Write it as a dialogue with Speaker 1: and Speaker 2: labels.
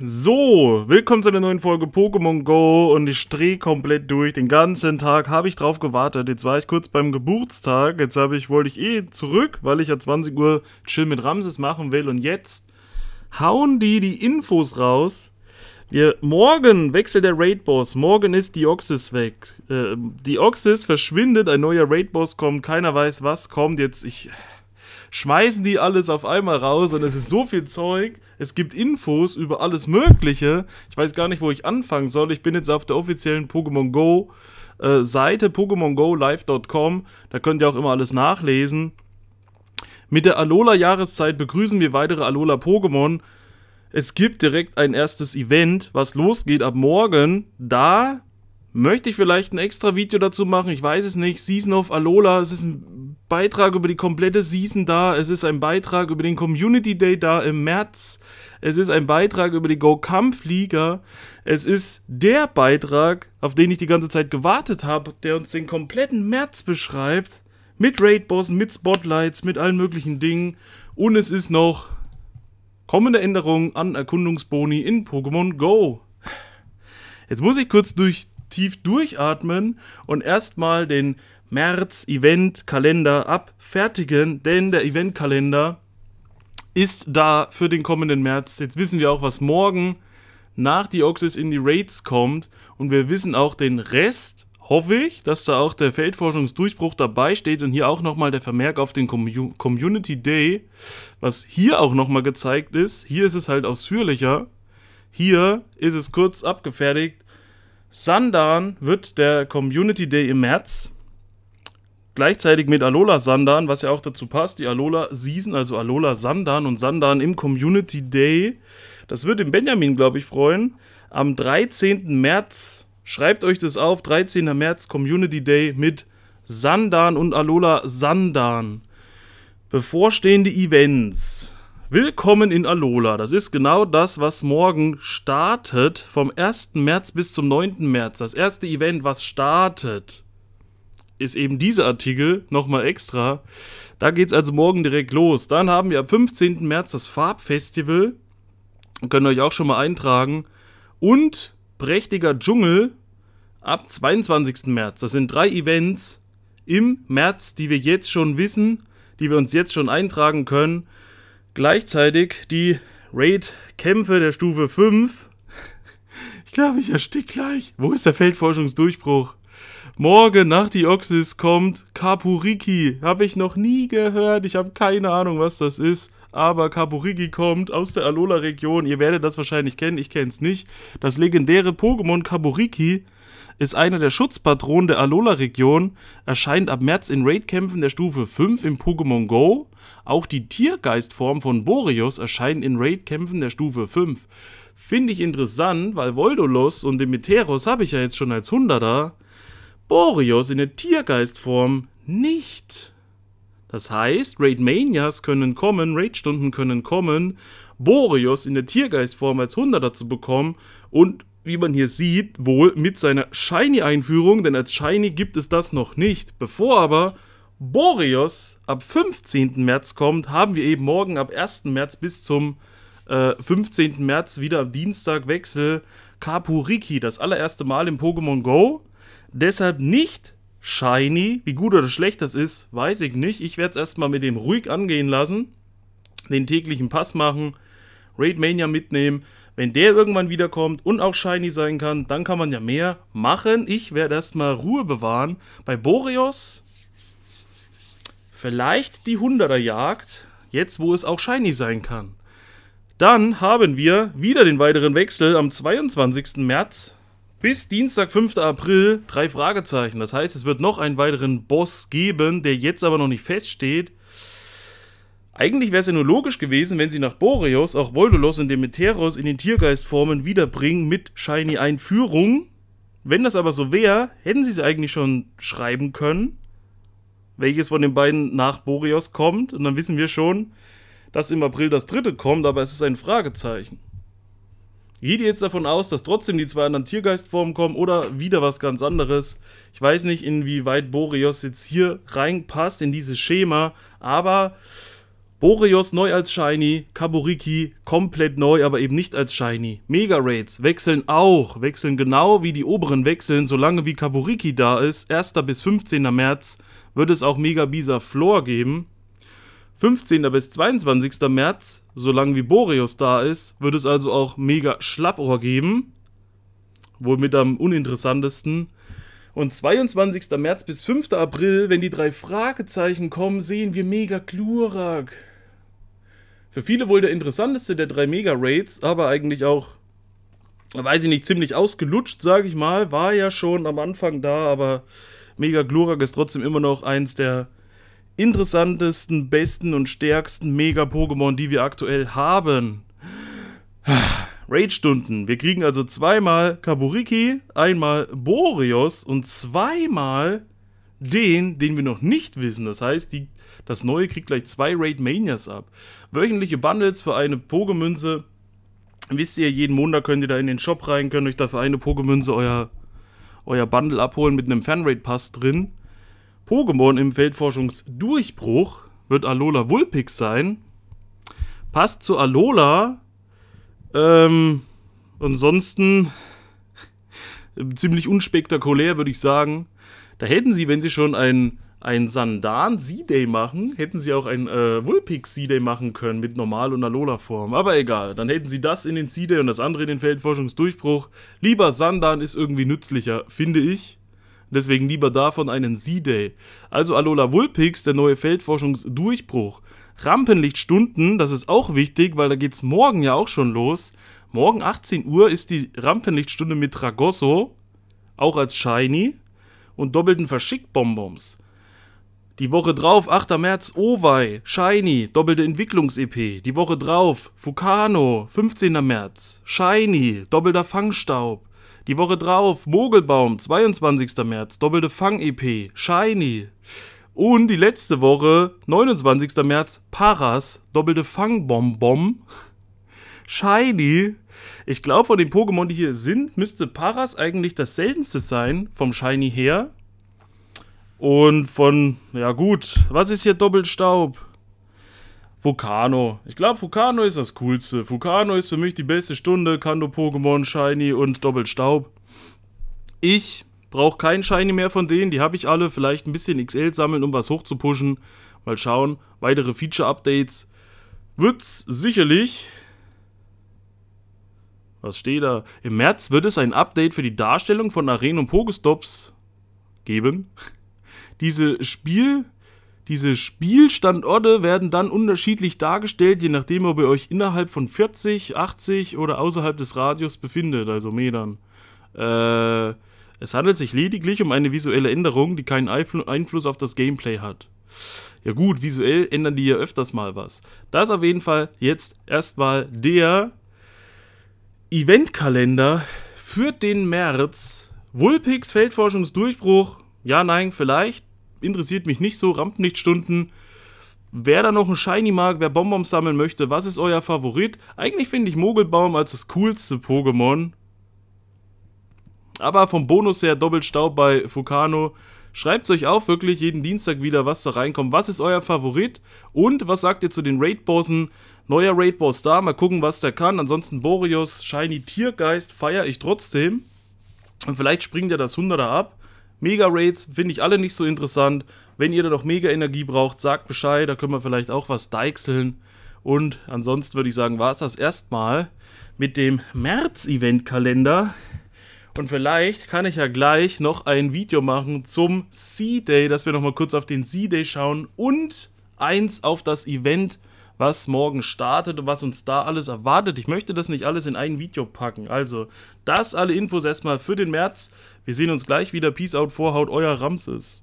Speaker 1: So, willkommen zu einer neuen Folge Pokémon Go und ich drehe komplett durch. Den ganzen Tag habe ich drauf gewartet. Jetzt war ich kurz beim Geburtstag. Jetzt habe ich, wollte ich eh zurück, weil ich ja 20 Uhr Chill mit Ramses machen will. Und jetzt hauen die die Infos raus. Wir, morgen wechselt der Raid-Boss. Morgen ist Deoxys weg. Äh, Deoxys verschwindet, ein neuer Raid-Boss kommt, keiner weiß was kommt. Jetzt, ich schmeißen die alles auf einmal raus und es ist so viel Zeug. Es gibt Infos über alles Mögliche. Ich weiß gar nicht, wo ich anfangen soll. Ich bin jetzt auf der offiziellen Pokémon Go äh, Seite, PokémonGoLive.com. Da könnt ihr auch immer alles nachlesen. Mit der Alola-Jahreszeit begrüßen wir weitere Alola-Pokémon. Es gibt direkt ein erstes Event, was losgeht ab morgen. Da möchte ich vielleicht ein extra Video dazu machen. Ich weiß es nicht. Season of Alola, es ist ein Beitrag über die komplette Season da. Es ist ein Beitrag über den Community Day da im März. Es ist ein Beitrag über die Go-Kampf-Liga. Es ist der Beitrag, auf den ich die ganze Zeit gewartet habe, der uns den kompletten März beschreibt. Mit Raid-Bossen, mit Spotlights, mit allen möglichen Dingen. Und es ist noch kommende Änderungen an Erkundungsboni in Pokémon Go. Jetzt muss ich kurz durch, tief durchatmen und erstmal den März Event Kalender abfertigen, denn der Event Kalender ist da für den kommenden März. Jetzt wissen wir auch, was morgen nach die Oxys in die Raids kommt und wir wissen auch den Rest. Hoffe ich, dass da auch der Feldforschungsdurchbruch dabei steht und hier auch nochmal der Vermerk auf den Community Day, was hier auch nochmal gezeigt ist. Hier ist es halt ausführlicher. Hier ist es kurz abgefertigt. Sandan wird der Community Day im März gleichzeitig mit Alola Sandan, was ja auch dazu passt, die Alola Season, also Alola Sandan und Sandan im Community Day. Das wird den Benjamin, glaube ich, freuen. Am 13. März, schreibt euch das auf, 13. März Community Day mit Sandan und Alola Sandan. Bevorstehende Events. Willkommen in Alola. Das ist genau das, was morgen startet, vom 1. März bis zum 9. März. Das erste Event, was startet ist eben dieser Artikel nochmal extra. Da geht es also morgen direkt los. Dann haben wir am 15. März das Farbfestival. Könnt ihr euch auch schon mal eintragen. Und prächtiger Dschungel ab 22. März. Das sind drei Events im März, die wir jetzt schon wissen, die wir uns jetzt schon eintragen können. Gleichzeitig die Raid-Kämpfe der Stufe 5. Ich glaube, ich erstick gleich. Wo ist der Feldforschungsdurchbruch? Morgen nach die Oxys kommt Kapuriki. Habe ich noch nie gehört. Ich habe keine Ahnung, was das ist. Aber Kapuriki kommt aus der Alola-Region. Ihr werdet das wahrscheinlich kennen. Ich kenne es nicht. Das legendäre Pokémon Kapuriki ist einer der Schutzpatronen der Alola-Region, erscheint ab März in Raidkämpfen der Stufe 5 im Pokémon Go. Auch die Tiergeistform von Boreos erscheint in Raidkämpfen der Stufe 5. Finde ich interessant, weil Voldolos und Demeteros habe ich ja jetzt schon als Hunderter. Boreos in der Tiergeistform nicht. Das heißt, Raid-Manias können kommen, Raid-Stunden können kommen, Boreos in der Tiergeistform als Hunderter zu bekommen und wie man hier sieht, wohl mit seiner Shiny-Einführung, denn als Shiny gibt es das noch nicht. Bevor aber Boreos ab 15. März kommt, haben wir eben morgen ab 1. März bis zum äh, 15. März wieder am Dienstag Wechsel Kapuriki, das allererste Mal im Pokémon Go. Deshalb nicht shiny. Wie gut oder schlecht das ist, weiß ich nicht. Ich werde es erstmal mit dem ruhig angehen lassen. Den täglichen Pass machen. Raid Mania mitnehmen. Wenn der irgendwann wiederkommt und auch shiny sein kann, dann kann man ja mehr machen. Ich werde erstmal Ruhe bewahren. Bei Boreos vielleicht die 100er Jagd, jetzt wo es auch shiny sein kann. Dann haben wir wieder den weiteren Wechsel am 22. März bis Dienstag, 5. April, drei Fragezeichen. Das heißt, es wird noch einen weiteren Boss geben, der jetzt aber noch nicht feststeht. Eigentlich wäre es ja nur logisch gewesen, wenn sie nach Boreos auch Voldolos und Demeteros in den Tiergeistformen wiederbringen mit Shiny Einführung. Wenn das aber so wäre, hätten sie es eigentlich schon schreiben können, welches von den beiden nach Boreos kommt. Und dann wissen wir schon, dass im April das dritte kommt, aber es ist ein Fragezeichen. Geht ihr jetzt davon aus, dass trotzdem die zwei anderen Tiergeistformen kommen oder wieder was ganz anderes. Ich weiß nicht, inwieweit Boreos jetzt hier reinpasst in dieses Schema, aber Boreos neu als Shiny, Kaburiki komplett neu, aber eben nicht als Shiny. Mega Raids wechseln auch, wechseln genau wie die oberen wechseln, solange wie Kaburiki da ist. 1. bis 15. März wird es auch Mega Bisa Floor geben. 15. bis 22. März, solange wie Boreus da ist, wird es also auch mega Schlappohr geben. Wohl mit am uninteressantesten. Und 22. März bis 5. April, wenn die drei Fragezeichen kommen, sehen wir mega Glurak. Für viele wohl der interessanteste der drei Mega-Raids, aber eigentlich auch, weiß ich nicht, ziemlich ausgelutscht, sage ich mal. War ja schon am Anfang da, aber mega Glurak ist trotzdem immer noch eins der interessantesten, besten und stärksten Mega-Pokémon, die wir aktuell haben. Raid-Stunden. Wir kriegen also zweimal Kaburiki, einmal Boreos und zweimal den, den wir noch nicht wissen. Das heißt, die, das neue kriegt gleich zwei Raid Manias ab. Wöchentliche Bundles für eine Pogemünze. Wisst ihr, jeden Montag könnt ihr da in den Shop rein, könnt euch da für eine Pogemünze euer, euer Bundle abholen mit einem Fanraid-Pass drin. Pokémon im Feldforschungsdurchbruch wird Alola Vulpix sein. Passt zu Alola. Ähm, ansonsten ziemlich unspektakulär, würde ich sagen. Da hätten sie, wenn sie schon ein, ein Sandan C-Day machen, hätten sie auch ein äh, Wulpix C-Day machen können mit Normal- und Alola-Form. Aber egal, dann hätten sie das in den C-Day und das andere in den Feldforschungsdurchbruch. Lieber Sandan ist irgendwie nützlicher, finde ich. Deswegen lieber davon einen Z-Day. Also Alola Vulpix, der neue Feldforschungsdurchbruch. Rampenlichtstunden, das ist auch wichtig, weil da geht es morgen ja auch schon los. Morgen 18 Uhr ist die Rampenlichtstunde mit Tragosso, auch als Shiny, und doppelten Verschickbonbons. Die Woche drauf, 8. März, Owei, Shiny, doppelte Entwicklungs-EP. Die Woche drauf, Fukano, 15. März, Shiny, doppelter Fangstaub. Die Woche drauf, Mogelbaum, 22. März, doppelte Fang-EP, Shiny. Und die letzte Woche, 29. März, Paras, doppelte Fangbomb-Bomb, Shiny. Ich glaube, von den Pokémon, die hier sind, müsste Paras eigentlich das seltenste sein, vom Shiny her. Und von, ja gut, was ist hier Doppelstaub? Vulcano. Ich glaube, Vulcano ist das Coolste. Vulcano ist für mich die beste Stunde. Kanto Pokémon, Shiny und Doppelstaub. Ich brauche keinen Shiny mehr von denen. Die habe ich alle. Vielleicht ein bisschen XL sammeln, um was hochzupushen. Mal schauen. Weitere Feature-Updates wird's sicherlich. Was steht da? Im März wird es ein Update für die Darstellung von Arenen und Pokestops geben. Diese Spiel diese Spielstandorte werden dann unterschiedlich dargestellt, je nachdem, ob ihr euch innerhalb von 40, 80 oder außerhalb des Radius befindet, also Metern. Äh, es handelt sich lediglich um eine visuelle Änderung, die keinen Einfl Einfluss auf das Gameplay hat. Ja gut, visuell ändern die ja öfters mal was. Das auf jeden Fall jetzt erstmal der Eventkalender für den März. Wulpigs Feldforschungsdurchbruch. Ja, nein, vielleicht interessiert mich nicht so, Rampenlichtstunden. Wer da noch ein Shiny mag, wer Bonbons sammeln möchte, was ist euer Favorit? Eigentlich finde ich Mogelbaum als das coolste Pokémon. Aber vom Bonus her Doppelstaub bei Fukano. Schreibt euch auf, wirklich jeden Dienstag wieder, was da reinkommt. Was ist euer Favorit? Und was sagt ihr zu den Raid-Bossen? Neuer Raid-Boss da, mal gucken, was der kann. Ansonsten Boreos, Shiny Tiergeist feiere ich trotzdem. Und vielleicht springt er das 100er ab. Mega-Raids finde ich alle nicht so interessant. Wenn ihr da noch Mega-Energie braucht, sagt Bescheid, da können wir vielleicht auch was deichseln. Und ansonsten würde ich sagen, war es das erstmal mit dem März-Event-Kalender. Und vielleicht kann ich ja gleich noch ein Video machen zum Sea day dass wir nochmal kurz auf den Sea day schauen und eins auf das Event was morgen startet und was uns da alles erwartet. Ich möchte das nicht alles in ein Video packen. Also, das alle Infos erstmal für den März. Wir sehen uns gleich wieder. Peace out, Vorhaut, euer Ramses.